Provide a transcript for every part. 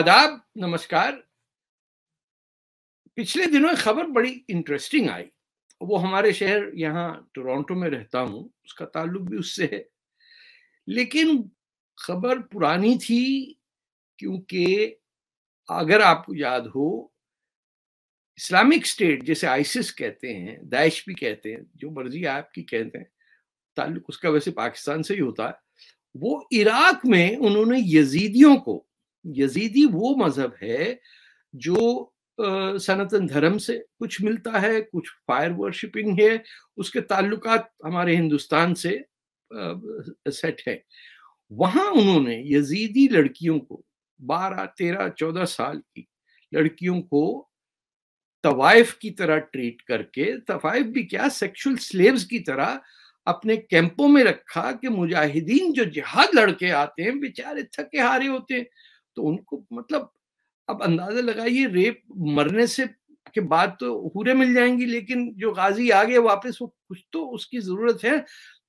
आदाब नमस्कार पिछले दिनों एक खबर बड़ी इंटरेस्टिंग आई वो हमारे शहर यहाँ टोरंटो में रहता हूं उसका ताल्लुक भी उससे है लेकिन खबर पुरानी थी क्योंकि अगर आपको याद हो इस्लामिक स्टेट जैसे आइसिस कहते हैं दाइश भी कहते हैं जो मर्जी आपकी कहते हैं ताल्लुक उसका वैसे पाकिस्तान से ही होता है वो इराक में उन्होंने यजीदियों को यजीदी वो मजहब है जो सनातन धर्म से कुछ मिलता है कुछ फायर वर्शिपिंग है उसके ताल्लुकात हमारे हिंदुस्तान से आ, सेट है वहां उन्होंने यजीदी लड़कियों को बारह तेरह चौदह साल की लड़कियों को तवाइफ की तरह ट्रीट करके तवाइफ भी क्या सेक्सुअल स्लेव्स की तरह अपने कैंपों में रखा कि मुजाहिदीन जो जिहाद लड़के आते हैं बेचारे थके हारे होते हैं तो उनको मतलब अब अंदाजा लगाइए रेप मरने से के बाद तो हुरे मिल जाएंगी लेकिन जो गाजी आ गए वापस वो कुछ तो उसकी जरूरत है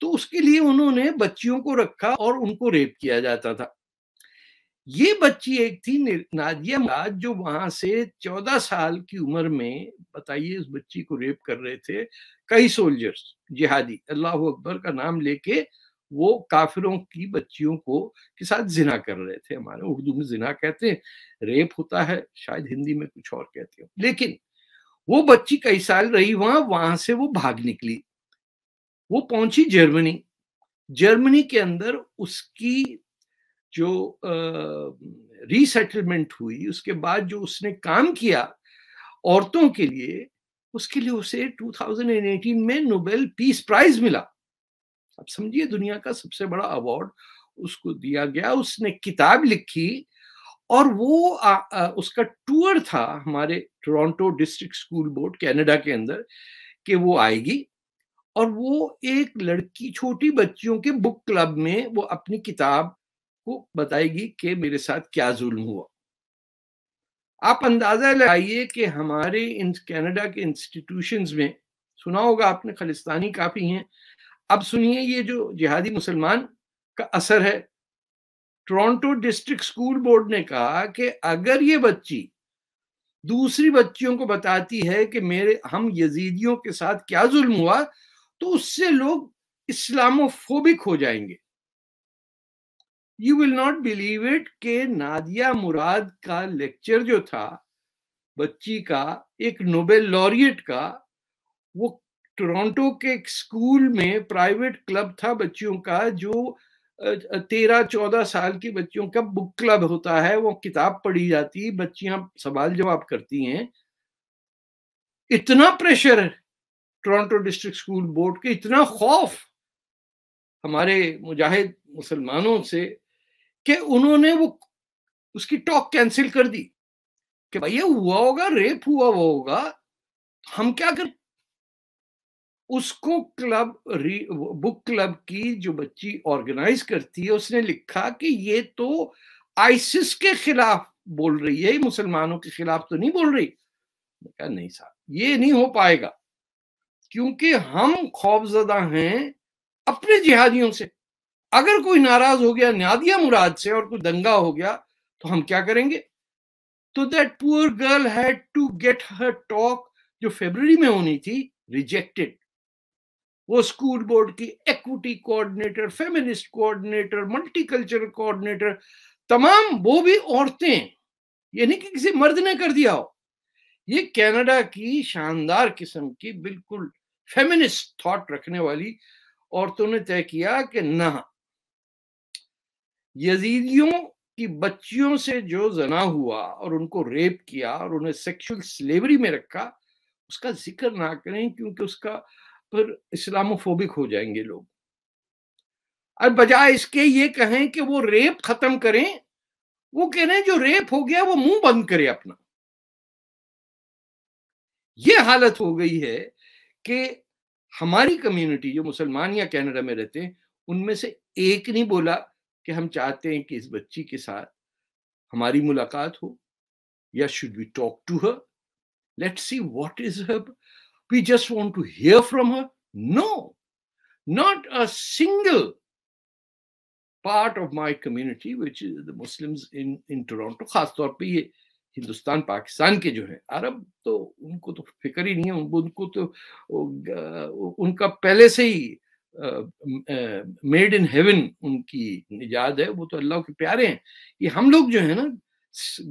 तो उसके लिए उन्होंने बच्चियों को रखा और उनको रेप किया जाता था ये बच्ची एक थी नादिया मराज जो वहां से चौदह साल की उम्र में बताइए उस बच्ची को रेप कर रहे थे कई सोल्जर्स जिहादी अल्लाह अकबर का नाम लेके वो काफिरों की बच्चियों को के साथ जिना कर रहे थे हमारे उर्दू में जिना कहते हैं रेप होता है शायद हिंदी में कुछ और कहते हो लेकिन वो बच्ची कई साल रही वहां वहां से वो भाग निकली वो पहुंची जर्मनी जर्मनी के अंदर उसकी जो रीसेटलमेंट हुई उसके बाद जो उसने काम किया औरतों के लिए उसके लिए उसे 2018 में नोबेल पीस प्राइज मिला आप समझिए दुनिया का सबसे बड़ा अवार्ड उसको दिया गया उसने किताब लिखी और वो आ, आ, उसका टूर था हमारे Toronto district school board Canada के अंदर कि वो आएगी और वो एक लड़की छोटी बच्चियों के बुक क्लब में वो अपनी किताब को बताएगी कि मेरे साथ क्या जुल्म हुआ आप अंदाजा लगाइए कि हमारे इन कनाडा के इंस्टीट्यूशंस में सुना होगा आपने खालिस्तानी काफी हैं अब सुनिए ये जो जिहादी मुसलमान का असर है टोरंटो डिस्ट्रिक्ट स्कूल बोर्ड ने कहा कि अगर ये बच्ची दूसरी बच्चियों को बताती है कि मेरे हम यजीदियों के साथ क्या जुल्म हुआ तो उससे लोग इस्लामोफोबिक हो जाएंगे you will not believe it के नादिया मुराद का लेक्चर जो था बच्ची का एक नोबेल लॉरिएट का वो टोरंटो के एक स्कूल में प्राइवेट क्लब था बच्चियों का जो तेरह चौदह साल की बच्चियों का बुक क्लब होता है वो किताब पढ़ी जाती बच्चियां सवाल जवाब करती हैं इतना pressure Toronto district school board के इतना खौफ हमारे मुजाहिद मुसलमानों से कि उन्होंने वो उसकी टॉक कैंसिल कर दी कि भैया हुआ होगा रेप हुआ हुआ होगा हम क्या कर उसको क्लब बुक क्लब की जो बच्ची ऑर्गेनाइज करती है उसने लिखा कि ये तो आइसिस के खिलाफ बोल रही है मुसलमानों के खिलाफ तो नहीं बोल रही क्या नहीं साहब ये नहीं हो पाएगा क्योंकि हम खौफजदा हैं अपने जिहादियों से अगर कोई नाराज हो गया नादिया मुराद से और कोई दंगा हो गया तो हम क्या करेंगे तो that poor girl had to get her talk जो फेबर में होनी थी रिजेक्टेड वो स्कूल बोर्ड की equity coordinator feminist coordinator multiculture coordinator तमाम वो भी औरतें ये नहीं कि किसी मर्द ने कर दिया हो ये कनाडा की शानदार किस्म की बिल्कुल फेमिनिस्ट थॉट रखने वाली औरतों ने तय किया कि ना यजीदियों की बच्चियों से जो जना हुआ और उनको रेप किया और उन्हें सेक्सुअल स्लेवरी में रखा उसका जिक्र ना करें क्योंकि उसका फिर इस्लामोफोबिक हो जाएंगे लोग और बजाय इसके ये कहें कि वो रेप खत्म करें वो कह रहे हैं जो रेप हो गया वो मुंह बंद करे अपना ये हालत हो गई है कि हमारी कम्युनिटी जो मुसलमान या कैनेडा में रहते हैं उनमें से एक नहीं बोला कि हम चाहते हैं कि इस बच्ची के साथ हमारी मुलाकात हो या should we talk to her let see what is her We just want to hear from her? No. Not a single part of my community, which is the Muslims in, in Toronto, खासतौर पर ये हिंदुस्तान पाकिस्तान के जो है अरब तो उनको तो फिक्र ही नहीं है उनको तो उनका पहले से ही मेड इन हेवन उनकी निजात है वो तो अल्लाह के प्यारे हैं ये हम लोग जो है ना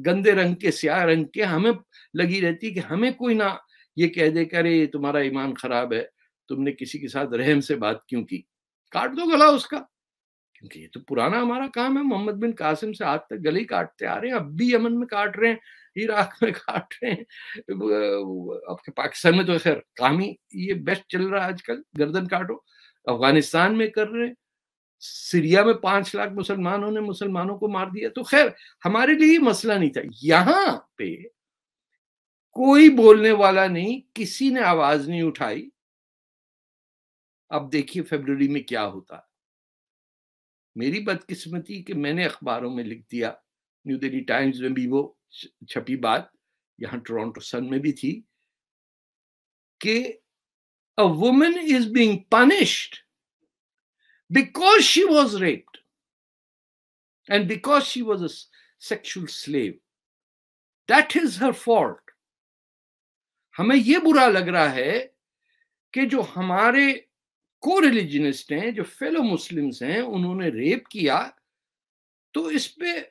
गंदे रंग के स्या रंग के हमें लगी रहती है कि हमें कोई ना ये कह दे कि अरे तुम्हारा ईमान खराब है तुमने किसी के साथ रहम से बात क्यों की काट दो गला उसका क्योंकि ये तो पुराना हमारा काम है मोहम्मद बिन कासिम से आज तक गली काटते आ रहे हैं अब भी यमन में काट रहे हैं इराक में काट रहे हैं आपके पाकिस्तान में तो खैर काम ही ये बेस्ट चल रहा है आजकल गर्दन काटो अफगानिस्तान में कर रहे हैं सीरिया में पांच लाख मुसलमानों ने मुसलमानों को मार दिया तो खैर हमारे लिए मसला नहीं था यहाँ पे कोई बोलने वाला नहीं किसी ने आवाज नहीं उठाई अब देखिए फेबररी में क्या होता है मेरी बदकिस्मती कि मैंने अखबारों में लिख दिया न्यू दिल्ली टाइम्स में भी वो छपी बात यहां टोरंटो सन में भी थी कि a women is being punished because she was raped and because she was a sexual slave that is her fault हमें ये बुरा लग रहा है कि जो हमारे को रिलीजनिस्ट हैं जो फेलो मुस्लिम्स हैं उन्होंने रेप किया तो इस पर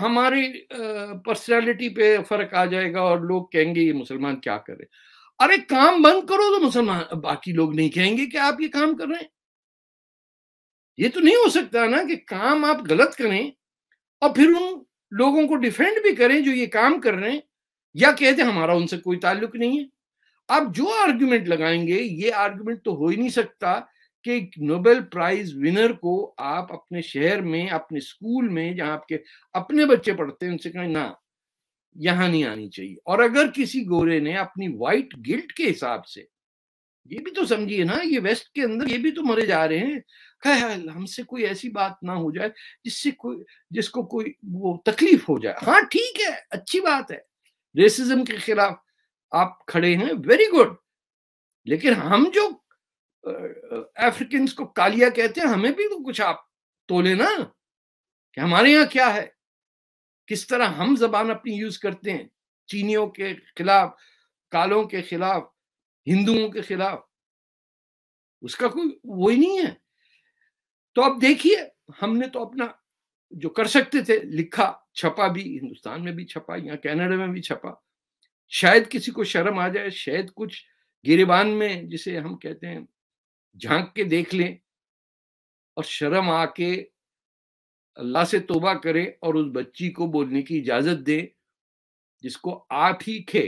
हमारी पर्सनैलिटी पे फर्क आ जाएगा और लोग कहेंगे ये मुसलमान क्या कर रहे अरे काम बंद करो तो मुसलमान बाकी लोग नहीं कहेंगे कि आप ये काम कर रहे हैं ये तो नहीं हो सकता ना कि काम आप गलत करें और फिर उन लोगों को डिफेंड भी करें जो ये काम कर रहे हैं या कह हमारा उनसे कोई ताल्लुक नहीं है आप जो आर्ग्यूमेंट लगाएंगे ये आर्ग्यूमेंट तो हो ही नहीं सकता कि नोबेल प्राइज विनर को आप अपने शहर में अपने स्कूल में जहां आपके अपने बच्चे पढ़ते हैं उनसे कहें ना यहां नहीं आनी चाहिए और अगर किसी गोरे ने अपनी वाइट गिल्ट के हिसाब से ये भी तो समझिए ना ये वेस्ट के अंदर ये भी तो मरे जा रहे हैं ख्याल हमसे कोई ऐसी बात ना हो जाए जिससे कोई जिसको कोई वो तकलीफ हो जाए हाँ ठीक है अच्छी बात है रेसिज्म के खिलाफ आप खड़े हैं वेरी गुड लेकिन हम जो अफ्रीकन को कालिया कहते हैं हमें भी तो कुछ आप तोले ना कि हमारे यहाँ क्या है किस तरह हम जबान अपनी यूज करते हैं चीनियों के खिलाफ कालों के खिलाफ हिंदुओं के खिलाफ उसका कोई वो ही नहीं है तो आप देखिए हमने तो अपना जो कर सकते थे लिखा छपा भी हिंदुस्तान में भी छपा या कनाडा में भी छपा शायद किसी को शर्म आ जाए शायद कुछ गिरिबान में जिसे हम कहते हैं झांक के देख लें और शर्म आके अल्लाह से तोबा करें और उस बच्ची को बोलने की इजाजत दे जिसको ही खे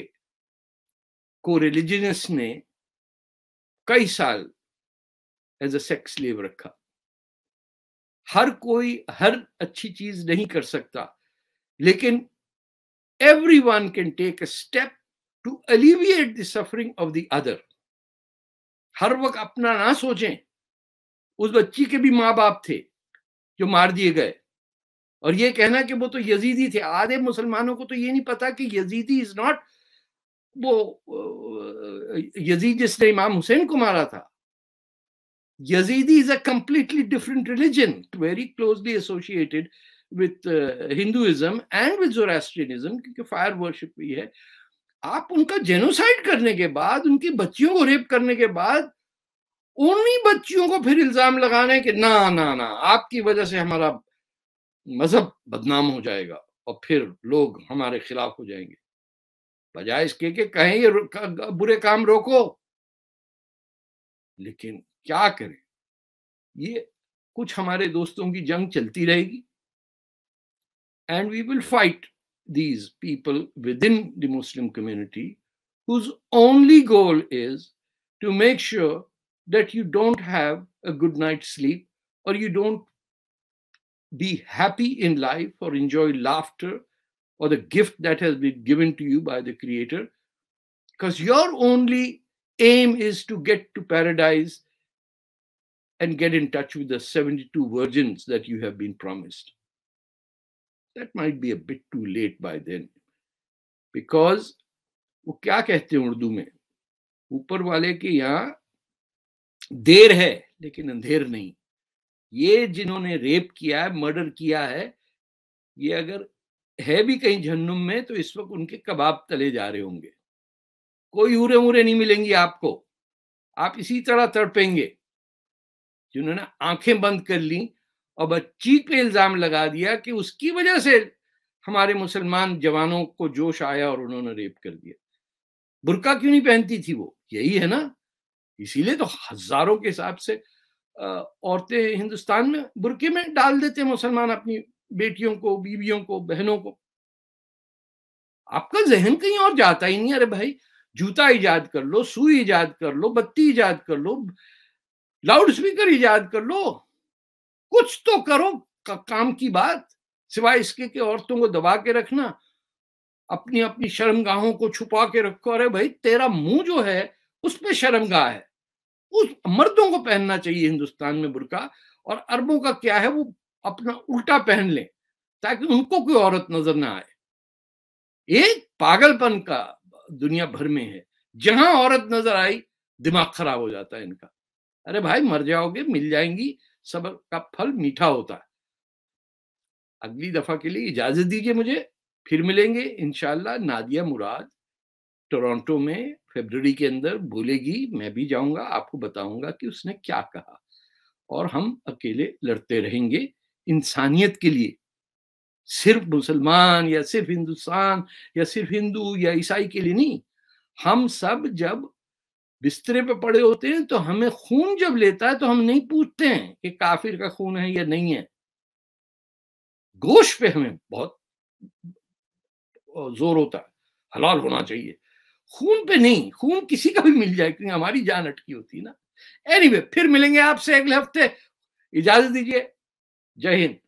को रिलीजनस ने कई साल एज अ सेक्स लेव रखा हर कोई हर अच्छी चीज नहीं कर सकता लेकिन everyone can take a step to alleviate the suffering of the other हर वक्त अपना ना सोचें उस बच्ची के भी माँ बाप थे जो मार दिए गए और ये कहना कि वो तो यजीदी थे आधे मुसलमानों को तो ये नहीं पता कि यजीदी इज नॉट वो यजीद जिसने इमाम हुसैन को मारा था Yazidi is a completely different religion very closely associated with Hinduism and with Zoroastrianism क्योंकि फायर वर्शिप भी है आप उनका जेनोसाइड करने के बाद उनकी बच्चियों को रेप करने के बाद उन्हीं बच्चियों को फिर इल्जाम लगाने के ना ना ना आपकी वजह से हमारा मजहब बदनाम हो जाएगा और फिर लोग हमारे खिलाफ हो जाएंगे बजाय इसके कि कहें ये बुरे काम रोको लेकिन क्या करें ये कुछ हमारे दोस्तों की जंग चलती रहेगी and we will fight these people within the Muslim community whose only goal is to make sure that you don't have a good night's sleep or you don't be happy in life or enjoy laughter or the gift that has been given to you by the creator because your only aim is to get to paradise and get in touch with the 72 virgins that you have been promised that might be a bit too late by then because वो क्या कहते हैं उर्दू में ऊपर वाले के यहाँ देर है लेकिन अंधेर नहीं ये जिन्होंने रेप किया है मर्डर किया है ये अगर है भी कहीं जहन्नुम में तो इस वक्त उनके कबाब तले जा रहे होंगे कोई उरे उरे नहीं मिलेंगी आपको आप इसी तरह तड़पेंगे जिन्होंने आंखें बंद कर ली और बच्ची पे इल्जाम लगा दिया कि उसकी वजह से हमारे मुसलमान जवानों को जोश आया और उन्होंने रेप कर दिया बुरका क्यों नहीं पहनती थी वो यही है ना इसीलिए तो हजारों के हिसाब से औरतें हिंदुस्तान में बुरके में डाल देते मुसलमान अपनी बेटियों को बीवियों को बहनों को आपका जहन कहीं और जाता ही नहीं अरे भाई जूता इजाद कर लो सुई इजाद कर लो बत्ती इजाद कर लो लाउड स्पीकर इजाद कर लो कुछ तो करो का, काम की बात सिवाय इसके कि औरतों को दबा के रखना अपनी अपनी शर्मगाहों को छुपा के रखो अरे भाई तेरा मुंह जो है उसमें शर्मगाह है उस मर्दों को पहनना चाहिए हिंदुस्तान में बुरका और अरबों का क्या है वो अपना उल्टा पहन ले ताकि उनको कोई औरत नजर ना आए एक पागलपन का दुनिया भर में है जहां औरत नजर आई दिमाग खराब हो जाता है इनका अरे भाई मर जाओगे मिल जाएंगी सब का फल मीठा होता है अगली दफा के लिए इजाजत दीजिए मुझे फिर मिलेंगे इनशाला नादिया मुराद टोरंटो में फेबररी के अंदर बोलेगी मैं भी जाऊंगा आपको बताऊंगा कि उसने क्या कहा और हम अकेले लड़ते रहेंगे इंसानियत के लिए सिर्फ मुसलमान या सिर्फ हिंदुस्तान या सिर्फ हिंदू या ईसाई के लिए नहीं हम सब जब बिस्तरे पे पड़े होते हैं तो हमें खून जब लेता है तो हम नहीं पूछते हैं कि काफिर का खून है या नहीं है गोश पे हमें बहुत जोर होता है हलाल होना चाहिए खून पे नहीं खून किसी का भी मिल जाए क्योंकि हमारी जान अटकी होती है ना एनीवे anyway, फिर मिलेंगे आपसे अगले हफ्ते इजाजत दीजिए जय हिंद